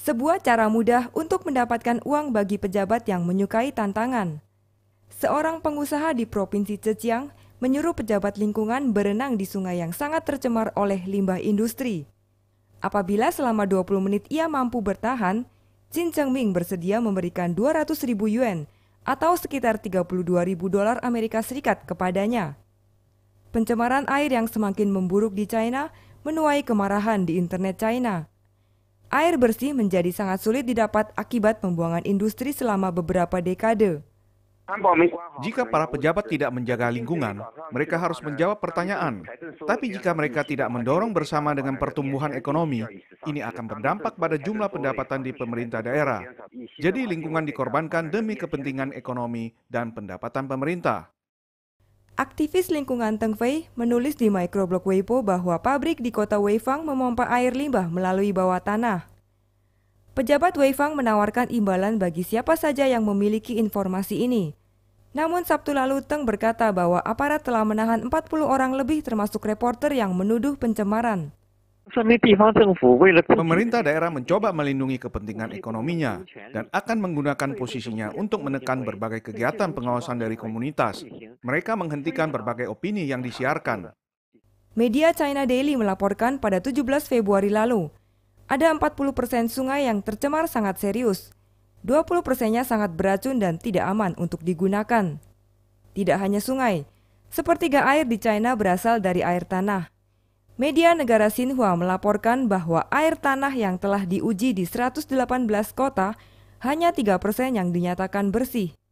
sebuah cara mudah untuk mendapatkan uang bagi pejabat yang menyukai tantangan. Seorang pengusaha di Provinsi Zhejiang menyuruh pejabat lingkungan berenang di sungai yang sangat tercemar oleh limbah industri. Apabila selama 20 menit ia mampu bertahan, Jin Chengming bersedia memberikan 200 ribu yuan atau sekitar 32 ribu dolar Amerika Serikat kepadanya. Pencemaran air yang semakin memburuk di China menuai kemarahan di internet China air bersih menjadi sangat sulit didapat akibat pembuangan industri selama beberapa dekade. Jika para pejabat tidak menjaga lingkungan, mereka harus menjawab pertanyaan. Tapi jika mereka tidak mendorong bersama dengan pertumbuhan ekonomi, ini akan berdampak pada jumlah pendapatan di pemerintah daerah. Jadi lingkungan dikorbankan demi kepentingan ekonomi dan pendapatan pemerintah. Aktivis lingkungan Teng Fei menulis di microblog Weibo bahwa pabrik di kota Weifang memompa air limbah melalui bawah tanah. Pejabat Weifang menawarkan imbalan bagi siapa saja yang memiliki informasi ini. Namun Sabtu lalu Teng berkata bahwa aparat telah menahan 40 orang lebih termasuk reporter yang menuduh pencemaran. Pemerintah daerah mencoba melindungi kepentingan ekonominya dan akan menggunakan posisinya untuk menekan berbagai kegiatan pengawasan dari komunitas. Mereka menghentikan berbagai opini yang disiarkan. Media China Daily melaporkan pada 17 Februari lalu, ada 40 persen sungai yang tercemar sangat serius. 20 persennya sangat beracun dan tidak aman untuk digunakan. Tidak hanya sungai, sepertiga air di China berasal dari air tanah. Media negara Xinhua melaporkan bahwa air tanah yang telah diuji di 118 kota, hanya 3 persen yang dinyatakan bersih.